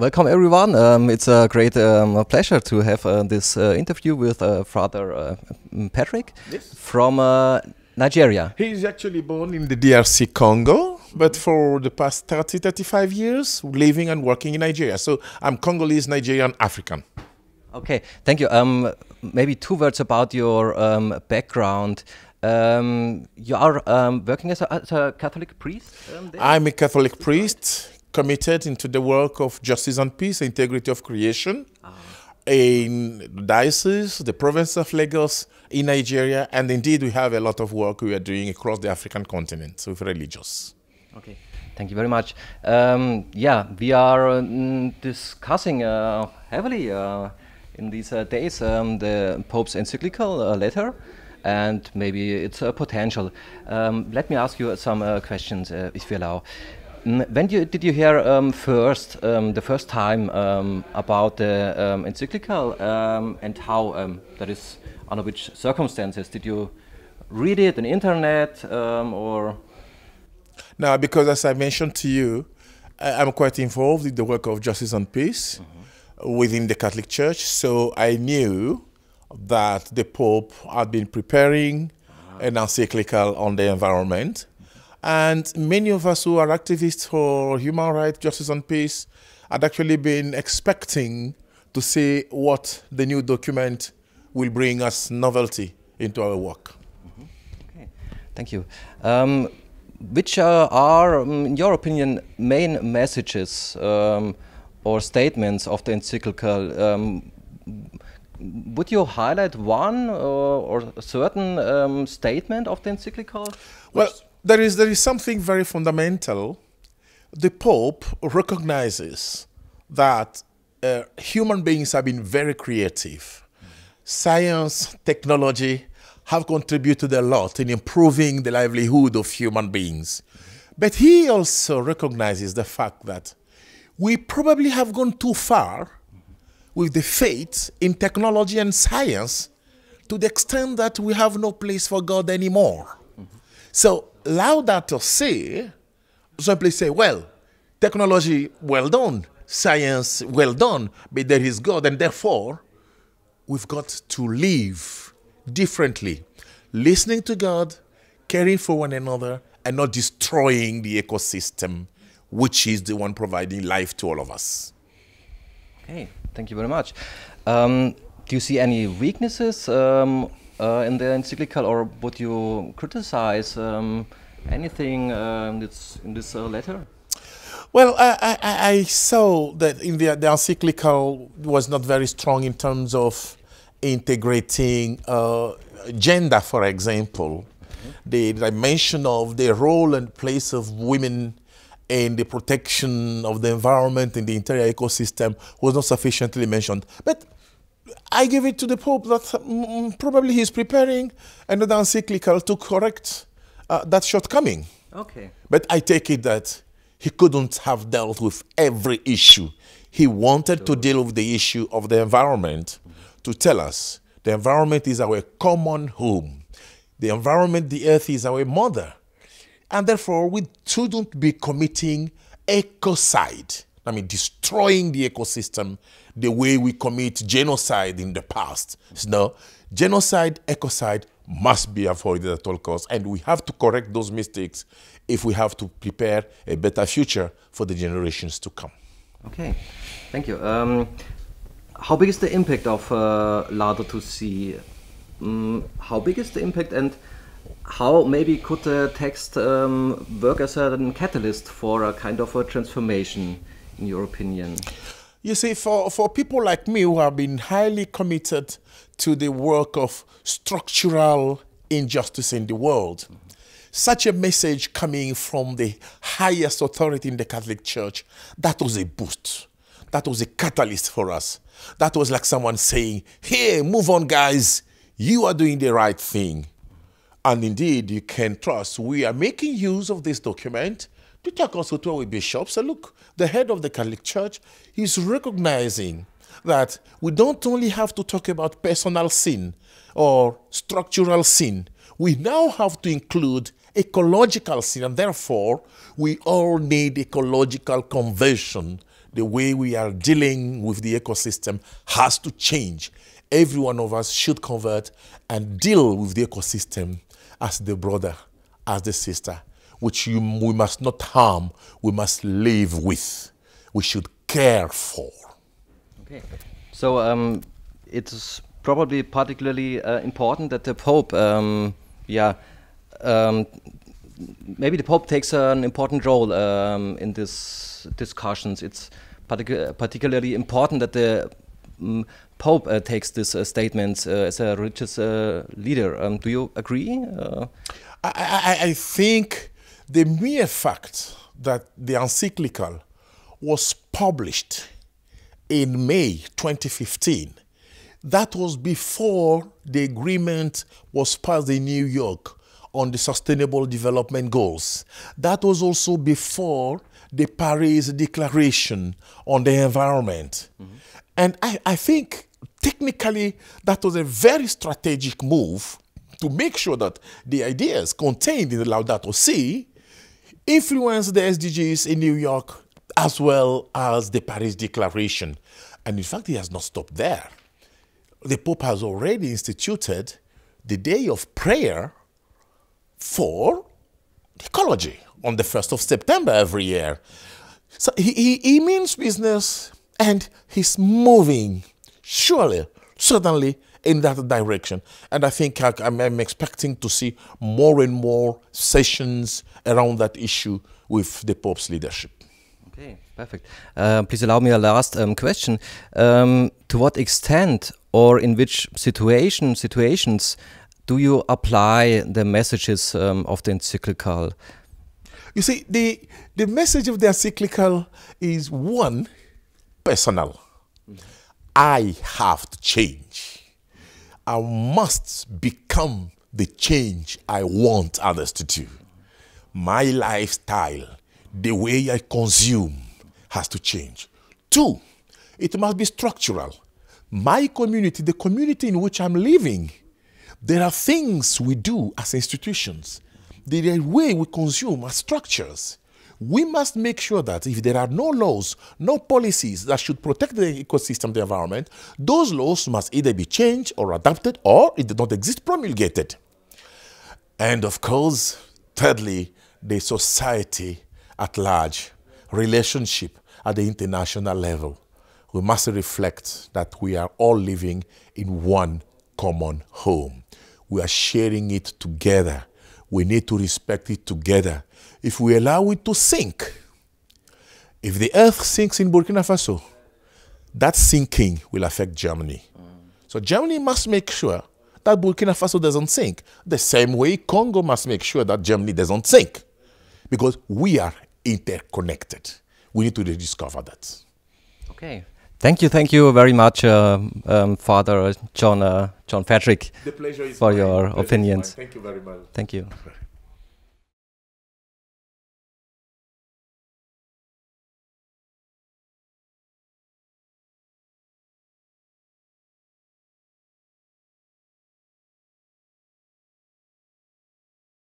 Welcome, everyone. Um, it's a great um, pleasure to have uh, this uh, interview with uh, Father uh, Patrick yes. from uh, Nigeria. He is actually born in the DRC Congo, but for the past 30, 35 years, living and working in Nigeria. So I'm Congolese, Nigerian, African. Okay, thank you. Um, maybe two words about your um, background. Um, you are um, working as a, as a, Catholic priest? I'm a Catholic priest committed into the work of justice and peace, integrity of creation ah. in the diocese, the province of Lagos, in Nigeria, and indeed we have a lot of work we are doing across the African continent with religious. Okay. Thank you very much. Um, yeah, we are uh, mm, discussing uh, heavily uh, in these uh, days um, the Pope's encyclical uh, letter and maybe its a uh, potential. Um, let me ask you some questions, if you allow when you, did you hear um, first, um, the first time, um, about the um, encyclical um, and how um, that is, under which circumstances? Did you read it on internet or? Now, because as I mentioned to you, I, am quite involved in the work of justice and peace mm -hmm. within the Catholic Church, so I knew that the Pope had been preparing ah. an encyclical on the environment and many of us who are activists for human rights, justice, and peace had actually been expecting to see what the new document will bring as novelty into our work. Okay. Thank you. Um, which uh, are, um, in your opinion, main messages um, or statements of the encyclical? Um, would you highlight one uh, or, or certain um, statement of the encyclical? Well, there is, there is something very fundamental. The Pope recognizes that uh, human beings have been very creative. Science, technology have contributed a lot in improving the livelihood of human beings. But he also recognizes the fact that we probably have gone too far with the faith in technology and science to the extent that we have no place for God anymore. Mm -hmm. So Laudator Si simply say, well, technology, well done. Science, well done. But there is God, and therefore, we've got to live differently. Listening to God, caring for one another, and not destroying the ecosystem, which is the one providing life to all of us. Okay, thank you very much. Um, do you see any weaknesses um, uh, in the encyclical, or would you criticize um, anything um, uh, that's in this uh, letter? Well, I, I, I, saw that in the, the encyclical was not very strong in terms of integrating uh, gender, for example, mm-hmm. the dimension of the role and place of women in the protection of the environment in the interior ecosystem was not sufficiently mentioned. But I give it to the Pope that mm, mm, probably he's preparing another encyclical to correct uh, that shortcoming. Okay. But I take it that he couldn't have dealt with every issue. He wanted to deal with the issue of the environment to tell us the environment is our common home. The environment, the earth, is our mother. And therefore, we shouldn't be committing ecocide. I mean, destroying the ecosystem the way we commit genocide in the past. No, genocide, ecocide must be avoided at all costs, and we have to correct those mistakes if we have to prepare a better future for the generations to come. Okay, thank you. Um, how big is the impact of uh, to sea? Um, mm, how big is the impact, and how maybe could the text um, work as a catalyst for a kind of a transformation, in your opinion? You see, for, for people like me who have been highly committed to the work of structural injustice in the world, such a message coming from the highest authority in the Catholic Church, that was a boost. That was a catalyst for us. That was like someone saying, hey, move on, guys. You are doing the right thing. And indeed, you can trust we are making use of this document Peter to with bishops said, look, the head of the Catholic Church is recognizing that we don't only have to talk about personal sin or structural sin, we now have to include ecological sin, and therefore we all need ecological conversion. The way we are dealing with the ecosystem has to change. Every one of us should convert and deal with the ecosystem as the brother, as the sister, which you, we must not harm, we must live with, we should care for. Okay. So um, it's probably particularly uh, important that the Pope, um, yeah, um, maybe the Pope takes an important role um, in these discussions. It's particularly important that the mm, Pope uh, takes this uh, statement uh, as a religious uh, leader. Um, do you agree? Uh, I, I, I, think the mere fact that the encyclical was published in May 2015, that was before the agreement was passed in New York on the Sustainable Development Goals. That was also before the Paris Declaration on the environment. Mm -hmm. And I, I think technically that was a very strategic move to make sure that the ideas contained in the Laudato Si influenced the SDGs in New York as well as the Paris Declaration. And in fact, he has not stopped there. The Pope has already instituted the day of prayer for ecology on the 1st of September every year. So he, he, he means business and he's moving, surely, certainly in that direction. And I think I, am expecting to see more and more sessions around that issue with the Pope's leadership. Okay, perfect. Uh, please allow me a last um, question. Um, to what extent or in which situation situations do you apply the messages um, of the encyclical? You see, the, the message of the encyclical is one, personal. Mm-hmm. I have to change. I must become the change I want others to do. My lifestyle, the way I consume, has to change. Two, it must be structural. My community, the community in which I'm living, there are things we do as institutions, the way we consume as structures we must make sure that if there are no laws, no policies that should protect the ecosystem, the environment, those laws must either be changed or adapted or, if they don't exist, promulgated. And of course, thirdly, the society at large, relationship at the international level. We must reflect that we are all living in one common home. We are sharing it together. We need to respect it together if we allow it to sink, if the earth sinks in Burkina Faso, that sinking will affect Germany. So Germany must make sure that Burkina Faso doesn't sink, the same way Congo must make sure that Germany doesn't sink, because we are interconnected. We need to rediscover that. Okay. Thank you, thank you very much, uh, um, Father John, uh, John Patrick, for mine. your opinions. Thank you very much. Thank you.